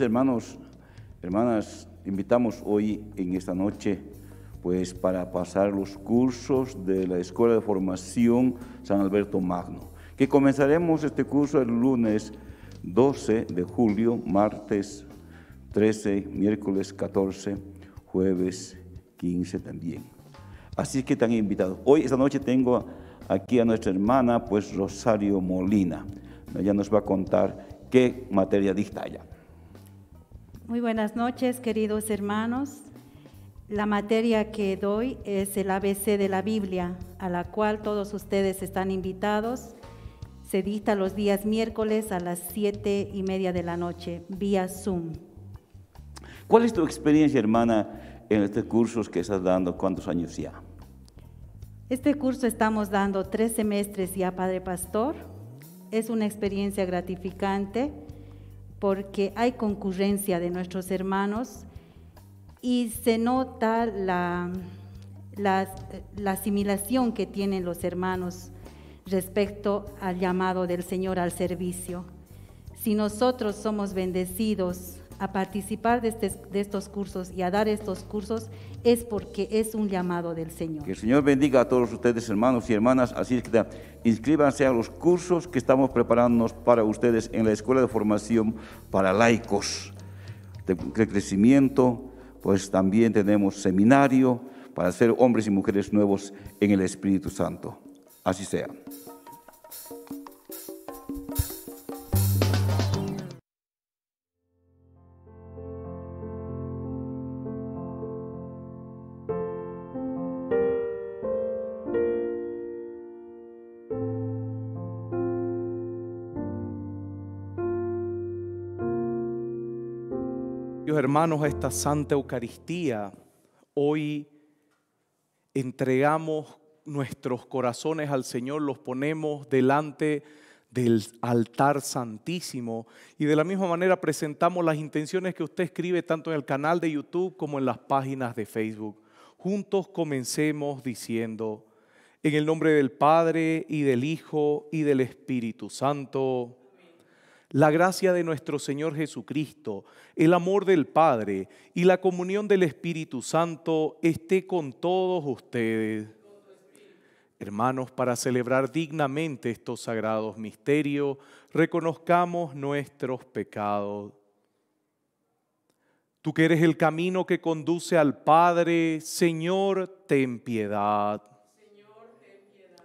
hermanos, hermanas, invitamos hoy en esta noche pues para pasar los cursos de la Escuela de Formación San Alberto Magno, que comenzaremos este curso el lunes 12 de julio, martes 13, miércoles 14, jueves 15 también. Así que están invitados. Hoy, esta noche, tengo aquí a nuestra hermana, pues Rosario Molina. Ella nos va a contar qué materia dicta ella. Muy buenas noches, queridos hermanos. La materia que doy es el ABC de la Biblia, a la cual todos ustedes están invitados. Se dicta los días miércoles a las siete y media de la noche, vía Zoom. ¿Cuál es tu experiencia, hermana, en este curso que estás dando? ¿Cuántos años ya? Este curso estamos dando tres semestres ya, Padre Pastor. Es una experiencia gratificante porque hay concurrencia de nuestros hermanos y se nota la, la, asimilación que tienen los hermanos respecto al llamado del Señor al servicio. Si nosotros somos bendecidos a participar de, estos cursos y a dar estos cursos es porque es un llamado del Señor. Que el Señor bendiga a todos ustedes, hermanos y hermanas. Así es que inscríbanse a los cursos que estamos preparando para ustedes en la Escuela de Formación para Laicos. De crecimiento, pues también tenemos seminario para ser hombres y mujeres nuevos en el Espíritu Santo. Así sea. a esta Santa Eucaristía, hoy entregamos nuestros corazones al Señor, los ponemos delante del altar santísimo y de la misma manera presentamos las intenciones que usted escribe tanto en el canal de YouTube como en las páginas de Facebook. Juntos comencemos diciendo, en el nombre del Padre y del Hijo y del Espíritu Santo la gracia de nuestro Señor Jesucristo, el amor del Padre y la comunión del Espíritu Santo esté con todos ustedes. Hermanos, para celebrar dignamente estos sagrados misterios, reconozcamos nuestros pecados. Tú que eres el camino que conduce al Padre, Señor, ten piedad. Señor, ten piedad.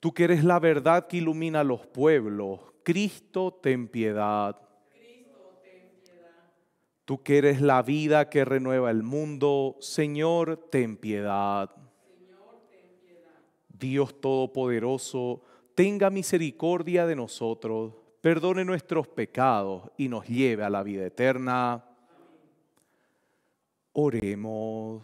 Tú que eres la verdad que ilumina a los pueblos, Cristo ten piedad. Tú que eres la vida que renueva el mundo, Señor, ten piedad. Señor, ten piedad. Dios Todopoderoso, tenga misericordia de nosotros, perdone nuestros pecados y nos lleve a la vida eterna. Oremos.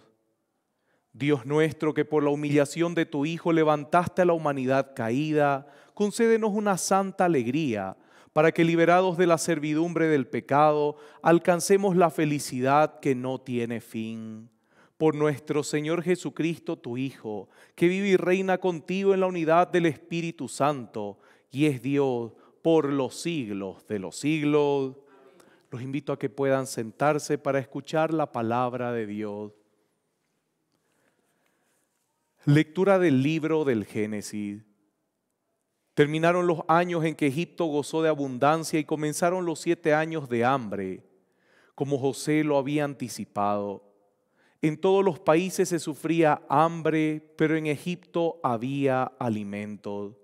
Dios nuestro, que por la humillación de tu Hijo levantaste a la humanidad caída, concédenos una santa alegría, para que liberados de la servidumbre del pecado, alcancemos la felicidad que no tiene fin. Por nuestro Señor Jesucristo, tu Hijo, que vive y reina contigo en la unidad del Espíritu Santo, y es Dios por los siglos de los siglos. Los invito a que puedan sentarse para escuchar la palabra de Dios. Lectura del libro del Génesis. Terminaron los años en que Egipto gozó de abundancia y comenzaron los siete años de hambre, como José lo había anticipado. En todos los países se sufría hambre, pero en Egipto había alimento.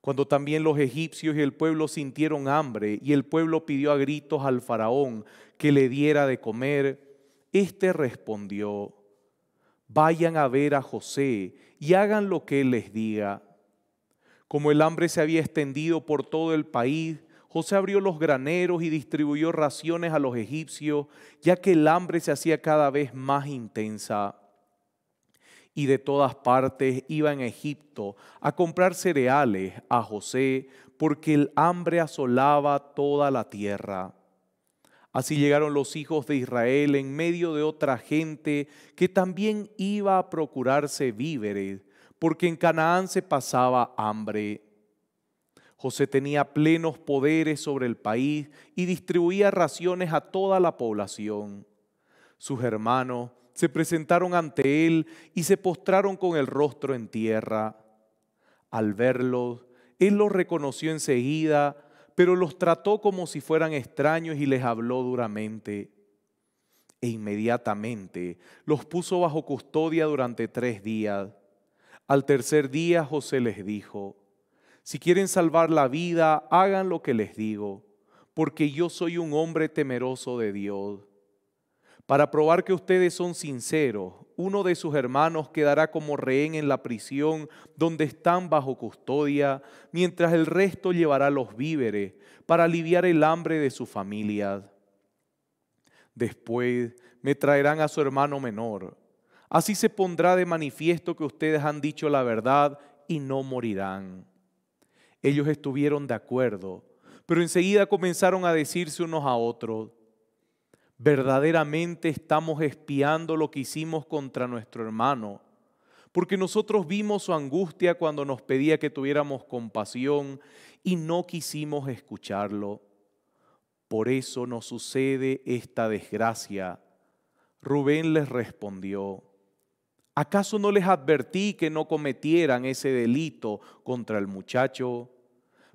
Cuando también los egipcios y el pueblo sintieron hambre y el pueblo pidió a gritos al faraón que le diera de comer, éste respondió, vayan a ver a José y hagan lo que él les diga. Como el hambre se había extendido por todo el país, José abrió los graneros y distribuyó raciones a los egipcios, ya que el hambre se hacía cada vez más intensa. Y de todas partes iban a Egipto a comprar cereales a José, porque el hambre asolaba toda la tierra. Así llegaron los hijos de Israel en medio de otra gente que también iba a procurarse víveres, porque en Canaán se pasaba hambre. José tenía plenos poderes sobre el país y distribuía raciones a toda la población. Sus hermanos se presentaron ante él y se postraron con el rostro en tierra. Al verlos, él los reconoció enseguida pero los trató como si fueran extraños y les habló duramente. E inmediatamente los puso bajo custodia durante tres días. Al tercer día José les dijo, si quieren salvar la vida, hagan lo que les digo, porque yo soy un hombre temeroso de Dios para probar que ustedes son sinceros, uno de sus hermanos quedará como rehén en la prisión donde están bajo custodia, mientras el resto llevará los víveres para aliviar el hambre de su familia. Después me traerán a su hermano menor. Así se pondrá de manifiesto que ustedes han dicho la verdad y no morirán. Ellos estuvieron de acuerdo, pero enseguida comenzaron a decirse unos a otros verdaderamente estamos espiando lo que hicimos contra nuestro hermano, porque nosotros vimos su angustia cuando nos pedía que tuviéramos compasión y no quisimos escucharlo. Por eso nos sucede esta desgracia. Rubén les respondió, ¿acaso no les advertí que no cometieran ese delito contra el muchacho?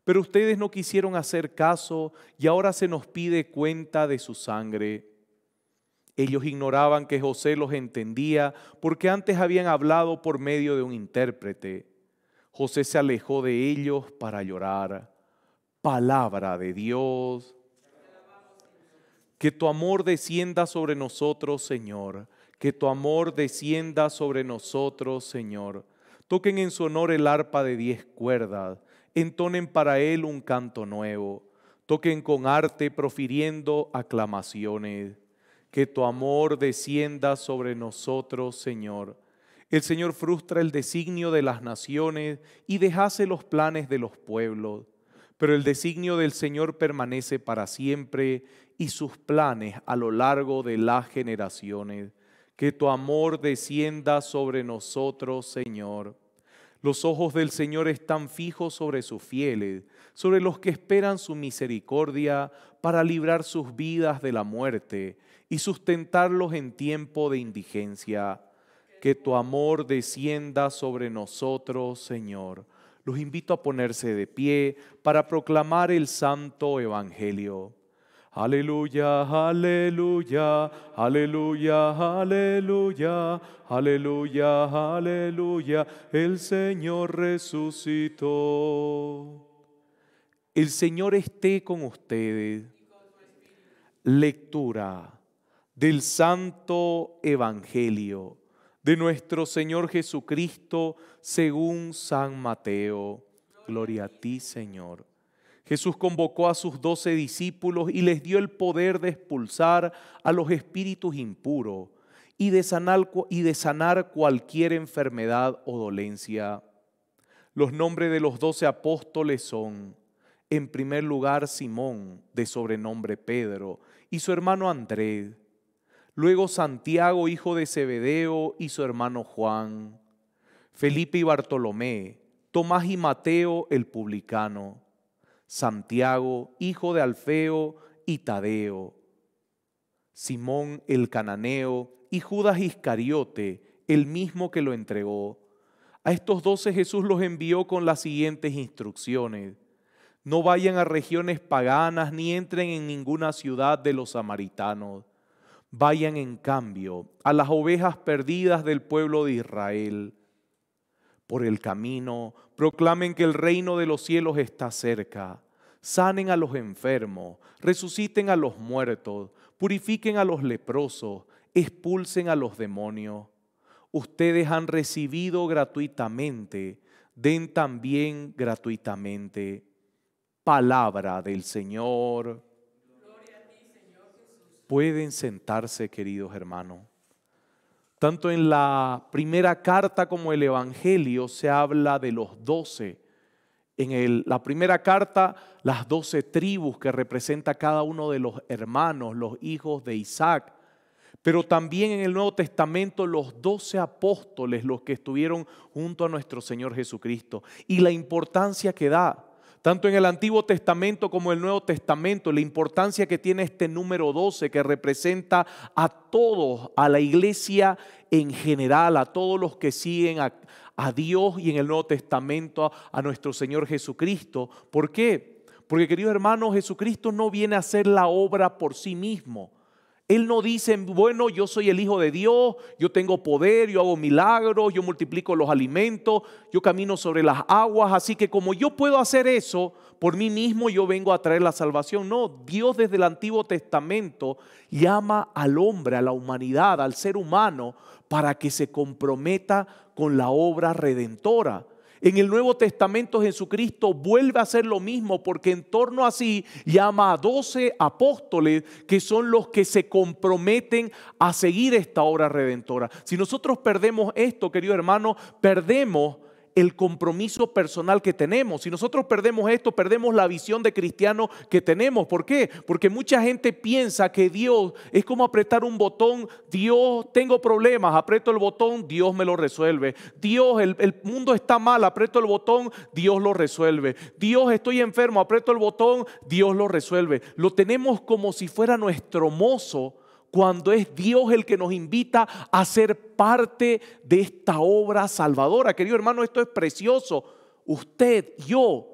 Pero ustedes no quisieron hacer caso y ahora se nos pide cuenta de su sangre. Ellos ignoraban que José los entendía porque antes habían hablado por medio de un intérprete. José se alejó de ellos para llorar. Palabra de Dios. Que tu amor descienda sobre nosotros, Señor. Que tu amor descienda sobre nosotros, Señor. Toquen en su honor el arpa de diez cuerdas. Entonen para él un canto nuevo. Toquen con arte profiriendo aclamaciones que tu amor descienda sobre nosotros, Señor. El Señor frustra el designio de las naciones y deshace los planes de los pueblos, pero el designio del Señor permanece para siempre y sus planes a lo largo de las generaciones. Que tu amor descienda sobre nosotros, Señor. Los ojos del Señor están fijos sobre sus fieles, sobre los que esperan su misericordia para librar sus vidas de la muerte y sustentarlos en tiempo de indigencia. Que tu amor descienda sobre nosotros, Señor. Los invito a ponerse de pie para proclamar el santo evangelio. Aleluya, aleluya, aleluya, aleluya, aleluya, aleluya. El Señor resucitó. El Señor esté con ustedes. Lectura del Santo Evangelio de nuestro Señor Jesucristo según San Mateo. Gloria a ti, Señor. Jesús convocó a sus doce discípulos y les dio el poder de expulsar a los espíritus impuros y de, sanar, cualquier enfermedad o dolencia. Los nombres de los doce apóstoles son, en primer lugar, Simón, de sobrenombre Pedro, y su hermano Andrés, luego Santiago, hijo de Zebedeo, y su hermano Juan, Felipe y Bartolomé, Tomás y Mateo, el publicano. Santiago, hijo de Alfeo y Tadeo, Simón el cananeo y Judas Iscariote, el mismo que lo entregó. A estos doce Jesús los envió con las siguientes instrucciones. No vayan a regiones paganas ni entren en ninguna ciudad de los samaritanos. Vayan en cambio a las ovejas perdidas del pueblo de Israel por el camino, proclamen que el reino de los cielos está cerca, sanen a los enfermos, resuciten a los muertos, purifiquen a los leprosos, expulsen a los demonios. Ustedes han recibido gratuitamente, den también gratuitamente. Palabra del Señor. Pueden sentarse, queridos hermanos. Tanto en la primera carta como el Evangelio se habla de los doce. En la primera carta, las doce tribus que representa cada uno de los hermanos, los hijos de Isaac. Pero también en el Nuevo Testamento los doce apóstoles, los que estuvieron junto a nuestro Señor Jesucristo. Y la importancia que da tanto en el Antiguo Testamento como en el Nuevo Testamento, la importancia que tiene este número 12 que representa a todos, a la iglesia en general, a todos los que siguen a, Dios y en el Nuevo Testamento a, a nuestro Señor Jesucristo. ¿Por qué? Porque queridos hermanos, Jesucristo no viene a hacer la obra por sí mismo. Él no dice, bueno, yo soy el Hijo de Dios, yo tengo poder, yo hago milagros, yo multiplico los alimentos, yo camino sobre las aguas, así que como yo puedo hacer eso, por mí mismo yo vengo a traer la salvación. No, Dios desde el Antiguo Testamento llama al hombre, a la humanidad, al ser humano, para que se comprometa con la obra redentora. En el Nuevo Testamento Jesucristo vuelve a hacer lo mismo porque en torno a sí llama a doce apóstoles que son los que se comprometen a seguir esta obra redentora. Si nosotros perdemos esto, querido hermano, perdemos el compromiso personal que tenemos. Si nosotros perdemos esto, perdemos la visión de cristiano que tenemos. ¿Por qué? Porque mucha gente piensa que Dios es como apretar un botón, Dios, tengo problemas, aprieto el botón, Dios me lo resuelve. Dios, el, mundo está mal, aprieto el botón, Dios lo resuelve. Dios, estoy enfermo, aprieto el botón, Dios lo resuelve. Lo tenemos como si fuera nuestro mozo cuando es Dios el que nos invita a ser parte de esta obra salvadora. Querido hermano, esto es precioso. Usted, yo,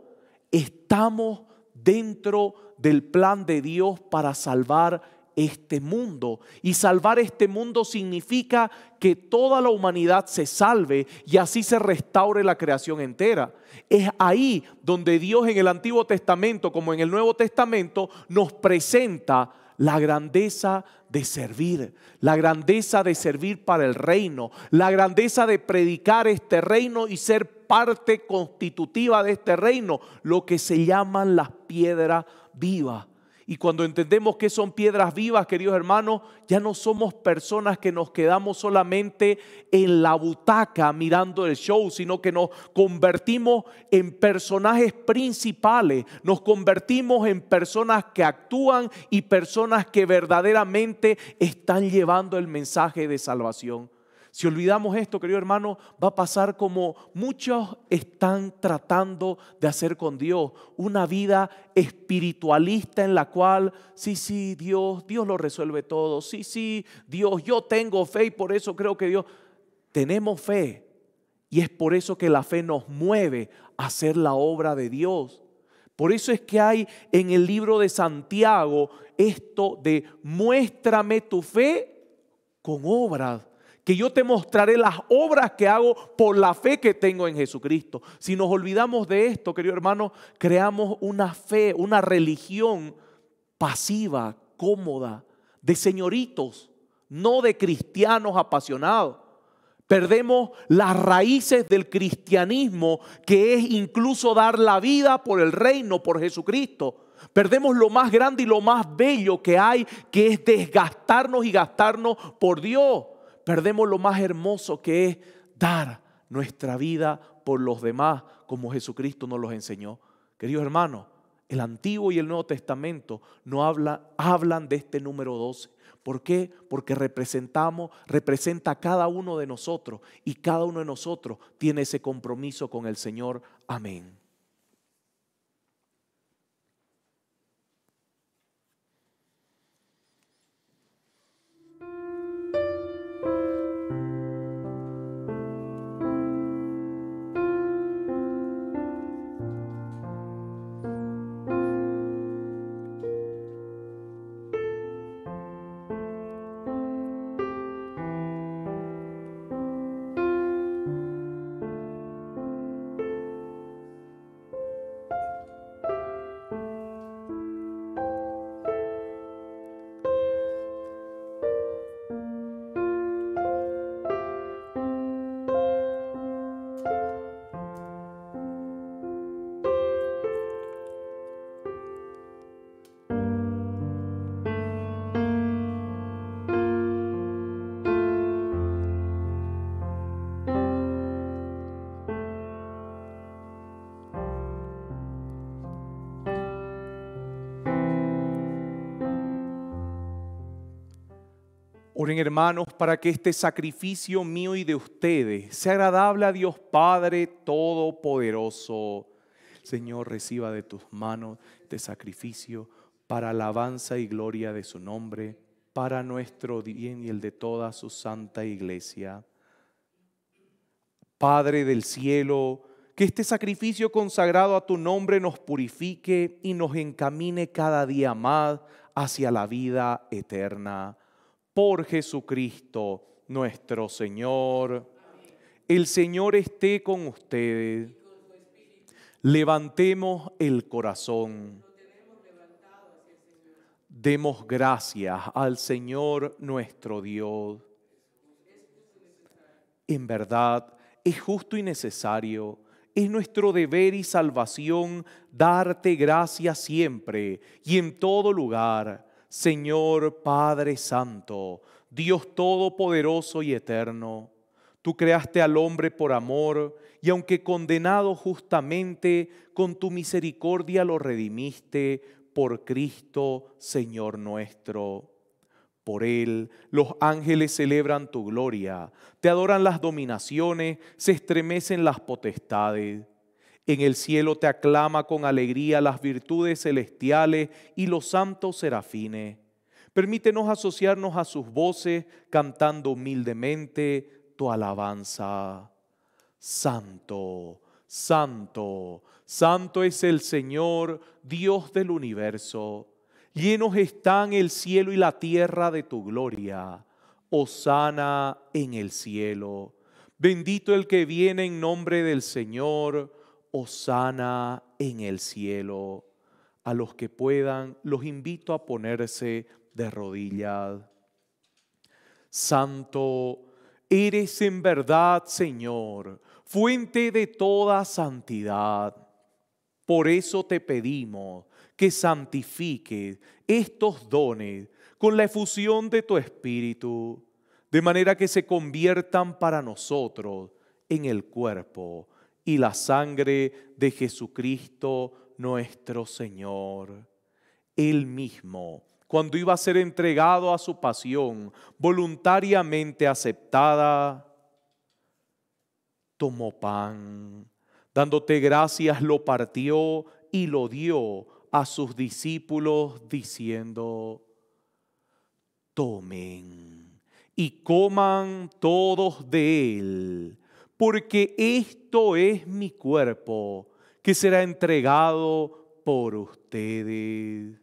estamos dentro del plan de Dios para salvar este mundo. Y salvar este mundo significa que toda la humanidad se salve y así se restaure la creación entera. Es ahí donde Dios en el Antiguo Testamento como en el Nuevo Testamento nos presenta la grandeza de servir, la grandeza de servir para el reino, la grandeza de predicar este reino y ser parte constitutiva de este reino, lo que se llaman las piedras vivas. Y cuando entendemos que son piedras vivas, queridos hermanos, ya no somos personas que nos quedamos solamente en la butaca mirando el show, sino que nos convertimos en personajes principales, nos convertimos en personas que actúan y personas que verdaderamente están llevando el mensaje de salvación si olvidamos esto, querido hermano, va a pasar como muchos están tratando de hacer con Dios, una vida espiritualista en la cual, sí, sí, Dios, Dios lo resuelve todo, sí, sí, Dios, yo tengo fe y por eso creo que Dios, tenemos fe y es por eso que la fe nos mueve a hacer la obra de Dios. Por eso es que hay en el libro de Santiago esto de muéstrame tu fe con obras que yo te mostraré las obras que hago por la fe que tengo en Jesucristo. Si nos olvidamos de esto, querido hermano, creamos una fe, una religión pasiva, cómoda, de señoritos, no de cristianos apasionados. Perdemos las raíces del cristianismo, que es incluso dar la vida por el reino, por Jesucristo. Perdemos lo más grande y lo más bello que hay, que es desgastarnos y gastarnos por Dios perdemos lo más hermoso que es dar nuestra vida por los demás, como Jesucristo nos los enseñó. Queridos hermanos, el Antiguo y el Nuevo Testamento no habla, hablan de este número 12. ¿Por qué? Porque representamos, representa a cada uno de nosotros y cada uno de nosotros tiene ese compromiso con el Señor. Amén. hermanos para que este sacrificio mío y de ustedes sea agradable a Dios Padre Todopoderoso. Señor, reciba de tus manos este sacrificio para alabanza y gloria de su nombre, para nuestro bien y el de toda su santa iglesia. Padre del cielo, que este sacrificio consagrado a tu nombre nos purifique y nos encamine cada día más hacia la vida eterna por Jesucristo nuestro Señor. El Señor esté con ustedes. Levantemos el corazón. Demos gracias al Señor nuestro Dios. En verdad, es justo y necesario, es nuestro deber y salvación darte gracias siempre y en todo lugar Señor Padre Santo, Dios Todopoderoso y Eterno, tú creaste al hombre por amor y aunque condenado justamente, con tu misericordia lo redimiste por Cristo, Señor nuestro. Por Él los ángeles celebran tu gloria, te adoran las dominaciones, se estremecen las potestades. En el cielo te aclama con alegría las virtudes celestiales y los santos serafines. Permítenos asociarnos a sus voces cantando humildemente tu alabanza. Santo, santo, santo es el Señor, Dios del universo. Llenos están el cielo y la tierra de tu gloria. hosana en el cielo. Bendito el que viene en nombre del Señor. Osana en el cielo. A los que puedan, los invito a ponerse de rodillas. Santo, eres en verdad, Señor, fuente de toda santidad. Por eso te pedimos que santifiques estos dones con la efusión de tu Espíritu, de manera que se conviertan para nosotros en el cuerpo y la sangre de Jesucristo nuestro Señor. Él mismo, cuando iba a ser entregado a su pasión, voluntariamente aceptada, tomó pan, dándote gracias, lo partió y lo dio a sus discípulos diciendo, tomen y coman todos de él porque esto es mi cuerpo que será entregado por ustedes.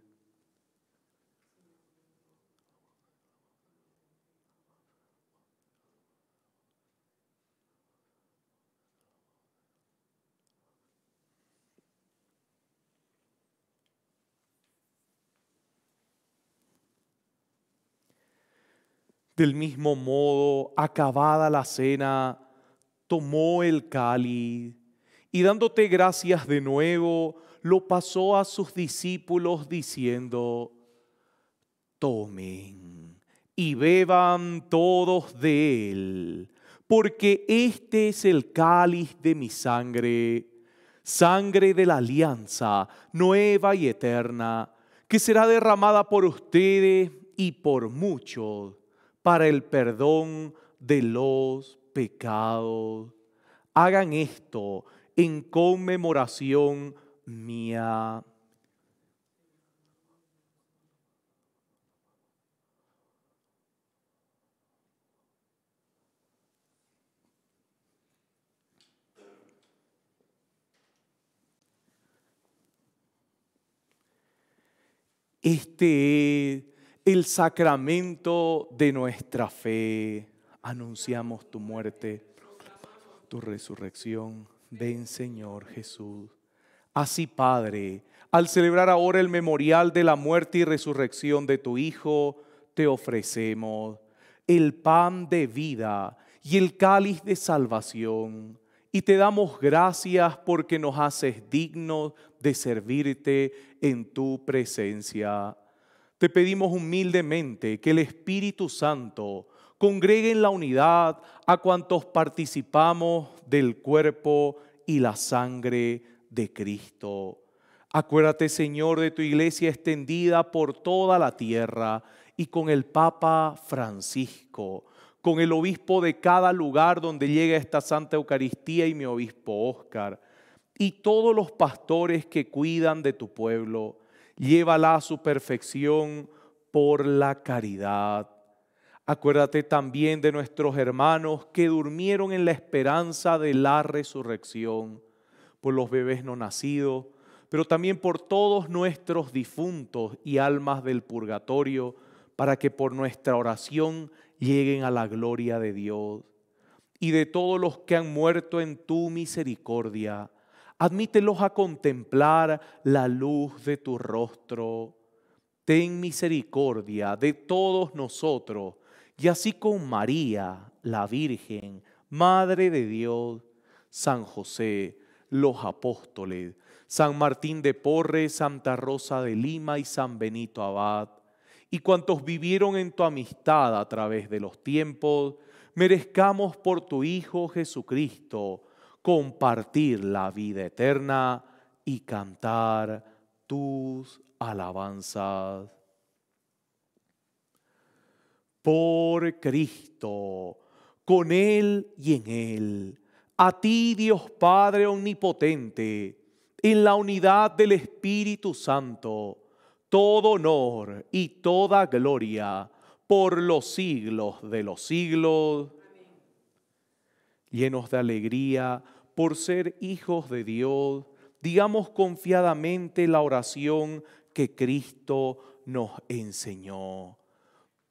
Del mismo modo, acabada la cena, tomó el cáliz y dándote gracias de nuevo, lo pasó a sus discípulos diciendo, tomen y beban todos de él, porque este es el cáliz de mi sangre, sangre de la alianza nueva y eterna, que será derramada por ustedes y por muchos para el perdón de los pecado. Hagan esto en conmemoración mía. Este es el sacramento de nuestra fe anunciamos tu muerte, tu resurrección. Ven Señor Jesús. Así Padre, al celebrar ahora el memorial de la muerte y resurrección de tu Hijo, te ofrecemos el pan de vida y el cáliz de salvación. Y te damos gracias porque nos haces dignos de servirte en tu presencia. Te pedimos humildemente que el Espíritu Santo Congreguen la unidad a cuantos participamos del cuerpo y la sangre de Cristo. Acuérdate, Señor, de tu iglesia extendida por toda la tierra y con el Papa Francisco, con el obispo de cada lugar donde llega esta Santa Eucaristía y mi obispo Óscar, y todos los pastores que cuidan de tu pueblo. Llévala a su perfección por la caridad. Acuérdate también de nuestros hermanos que durmieron en la esperanza de la resurrección, por los bebés no nacidos, pero también por todos nuestros difuntos y almas del purgatorio, para que por nuestra oración lleguen a la gloria de Dios. Y de todos los que han muerto en tu misericordia, admítelos a contemplar la luz de tu rostro. Ten misericordia de todos nosotros y así con María, la Virgen, Madre de Dios, San José, los apóstoles, San Martín de Porres, Santa Rosa de Lima y San Benito Abad, y cuantos vivieron en tu amistad a través de los tiempos, merezcamos por tu Hijo Jesucristo compartir la vida eterna y cantar tus alabanzas por Cristo, con Él y en Él. A ti, Dios Padre Omnipotente, en la unidad del Espíritu Santo, todo honor y toda gloria por los siglos de los siglos. Llenos de alegría por ser hijos de Dios, digamos confiadamente la oración que Cristo nos enseñó.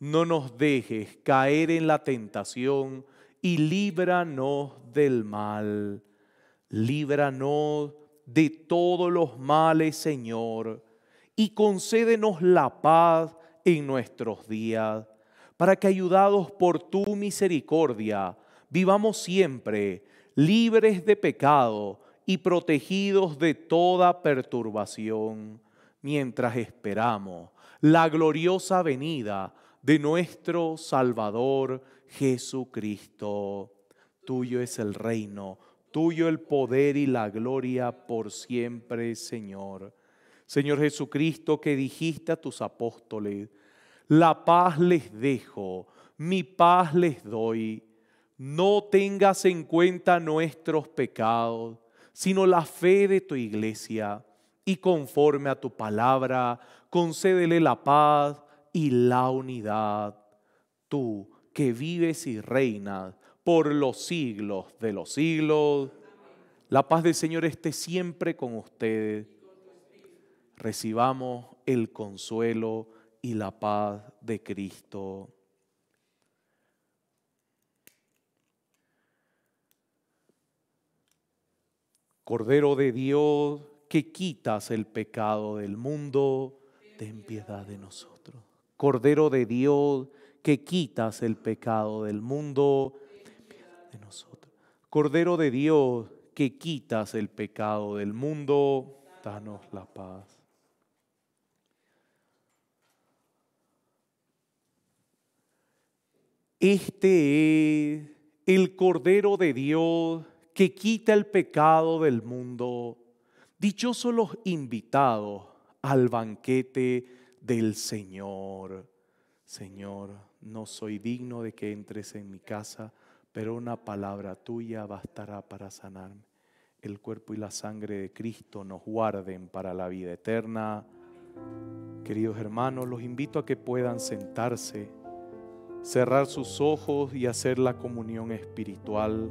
no nos dejes caer en la tentación y líbranos del mal. Líbranos de todos los males, Señor, y concédenos la paz en nuestros días, para que ayudados por tu misericordia, vivamos siempre libres de pecado y protegidos de toda perturbación, mientras esperamos la gloriosa venida de nuestro Salvador Jesucristo. Tuyo es el reino, tuyo el poder y la gloria por siempre, Señor. Señor Jesucristo, que dijiste a tus apóstoles, la paz les dejo, mi paz les doy. No tengas en cuenta nuestros pecados, sino la fe de tu iglesia. Y conforme a tu palabra, concédele la paz y la unidad. Tú que vives y reinas por los siglos de los siglos. La paz del Señor esté siempre con ustedes. Recibamos el consuelo y la paz de Cristo. Cordero de Dios, que quitas el pecado del mundo, ten piedad de nosotros. Cordero de Dios, que quitas el pecado del mundo, Cordero de Dios, que quitas el pecado del mundo, danos la paz. Este es el Cordero de Dios que quita el pecado del mundo. Dichosos los invitados al banquete del Señor. Señor, no soy digno de que entres en mi casa, pero una palabra tuya bastará para sanarme. El cuerpo y la sangre de Cristo nos guarden para la vida eterna. Queridos hermanos, los invito a que puedan sentarse, cerrar sus ojos y hacer la comunión espiritual.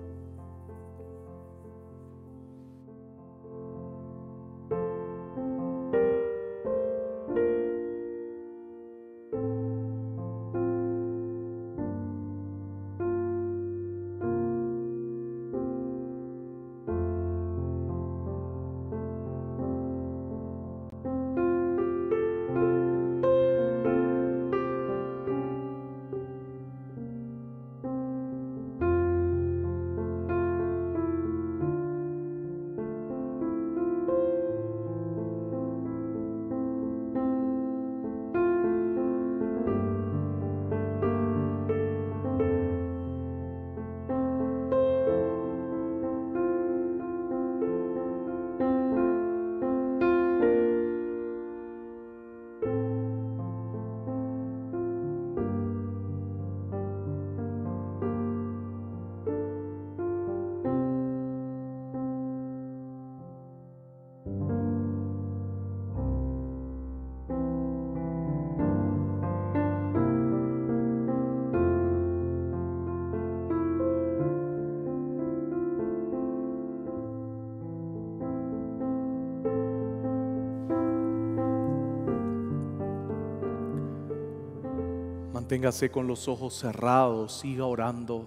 Manténgase con los ojos cerrados, siga orando.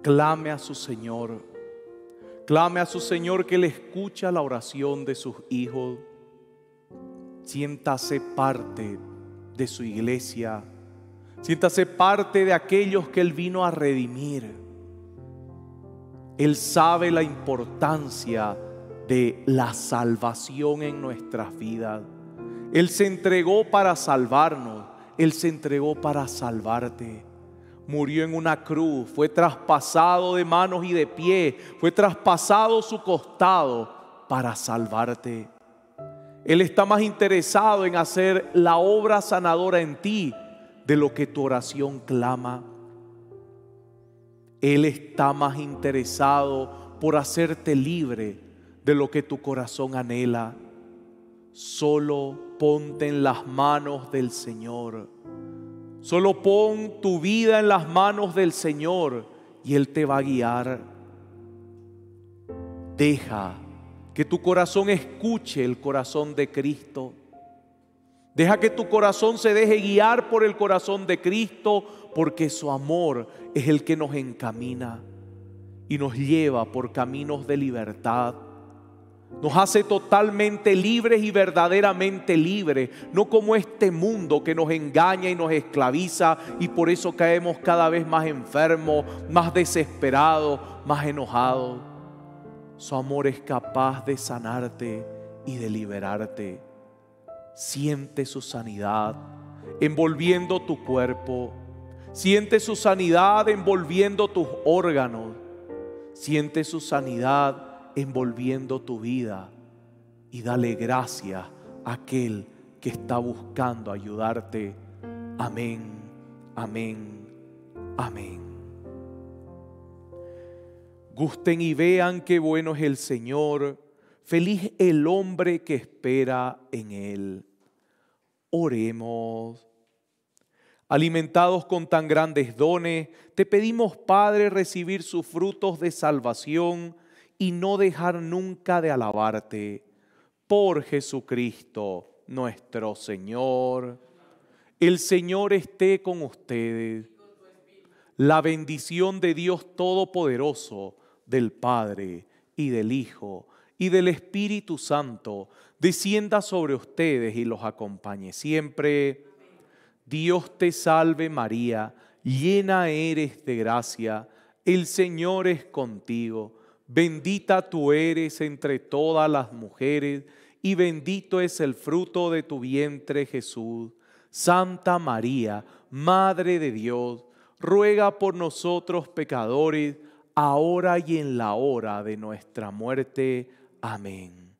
Clame a su Señor. Clame a su Señor que le escucha la oración de sus hijos. Siéntase parte de su iglesia. Siéntase parte de aquellos que Él vino a redimir. Él sabe la importancia de la salvación en nuestras vidas. Él se entregó para salvarnos. Él se entregó para salvarte. Murió en una cruz, fue traspasado de manos y de pie, fue traspasado su costado para salvarte. Él está más interesado en hacer la obra sanadora en ti de lo que tu oración clama. Él está más interesado por hacerte libre de lo que tu corazón anhela. Solo ponte en las manos del Señor. Solo pon tu vida en las manos del Señor y Él te va a guiar. Deja que tu corazón escuche el corazón de Cristo. Deja que tu corazón se deje guiar por el corazón de Cristo, porque su amor es el que nos encamina y nos lleva por caminos de libertad nos hace totalmente libres y verdaderamente libres, no como este mundo que nos engaña y nos esclaviza y por eso caemos cada vez más enfermos, más desesperados, más enojados. Su amor es capaz de sanarte y de liberarte. Siente su sanidad envolviendo tu cuerpo. Siente su sanidad envolviendo tus órganos. Siente su sanidad envolviendo tu vida y dale gracias a aquel que está buscando ayudarte. Amén, amén, amén. Gusten y vean qué bueno es el Señor, feliz el hombre que espera en Él. Oremos. Alimentados con tan grandes dones, te pedimos, Padre, recibir sus frutos de salvación y no dejar nunca de alabarte por Jesucristo nuestro Señor. El Señor esté con ustedes. La bendición de Dios Todopoderoso, del Padre y del Hijo y del Espíritu Santo, descienda sobre ustedes y los acompañe siempre. Dios te salve María, llena eres de gracia, el Señor es contigo. Bendita tú eres entre todas las mujeres, y bendito es el fruto de tu vientre Jesús. Santa María, Madre de Dios, ruega por nosotros pecadores, ahora y en la hora de nuestra muerte. Amén.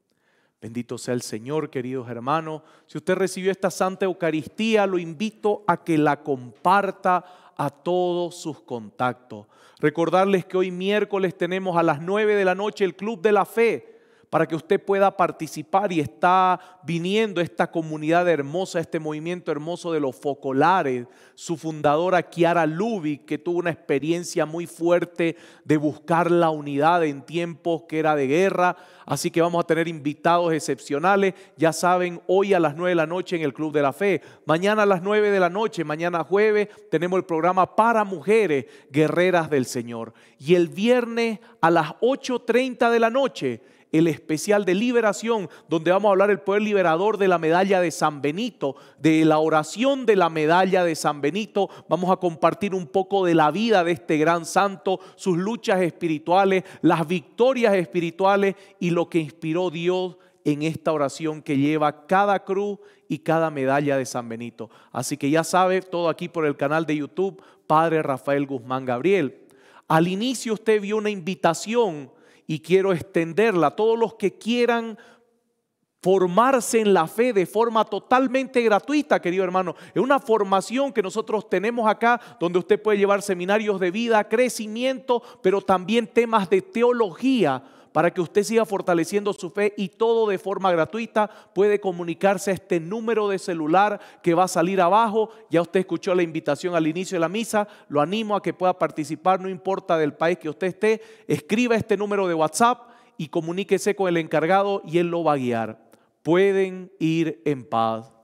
Bendito sea el Señor, queridos hermanos. Si usted recibió esta Santa Eucaristía, lo invito a que la comparta a todos sus contactos. Recordarles que hoy miércoles tenemos a las 9 de la noche el Club de la Fe para que usted pueda participar y está viniendo esta comunidad hermosa, este movimiento hermoso de los focolares, su fundadora Kiara Lubi, que tuvo una experiencia muy fuerte de buscar la unidad en tiempos que era de guerra, así que vamos a tener invitados excepcionales, ya saben, hoy a las 9 de la noche en el Club de la Fe, mañana a las 9 de la noche, mañana jueves, tenemos el programa para mujeres guerreras del Señor, y el viernes a las 8.30 de la noche, el especial de liberación, donde vamos a hablar del poder liberador de la medalla de San Benito, de la oración de la medalla de San Benito. Vamos a compartir un poco de la vida de este gran santo, sus luchas espirituales, las victorias espirituales y lo que inspiró Dios en esta oración que lleva cada cruz y cada medalla de San Benito. Así que ya sabe, todo aquí por el canal de YouTube, Padre Rafael Guzmán Gabriel. Al inicio usted vio una invitación y quiero extenderla a todos los que quieran formarse en la fe de forma totalmente gratuita, querido hermano. Es una formación que nosotros tenemos acá, donde usted puede llevar seminarios de vida, crecimiento, pero también temas de teología para que usted siga fortaleciendo su fe y todo de forma gratuita puede comunicarse a este número de celular que va a salir abajo. Ya usted escuchó la invitación al inicio de la misa, lo animo a que pueda participar, no importa del país que usted esté, escriba este número de WhatsApp y comuníquese con el encargado y él lo va a guiar. Pueden ir en paz.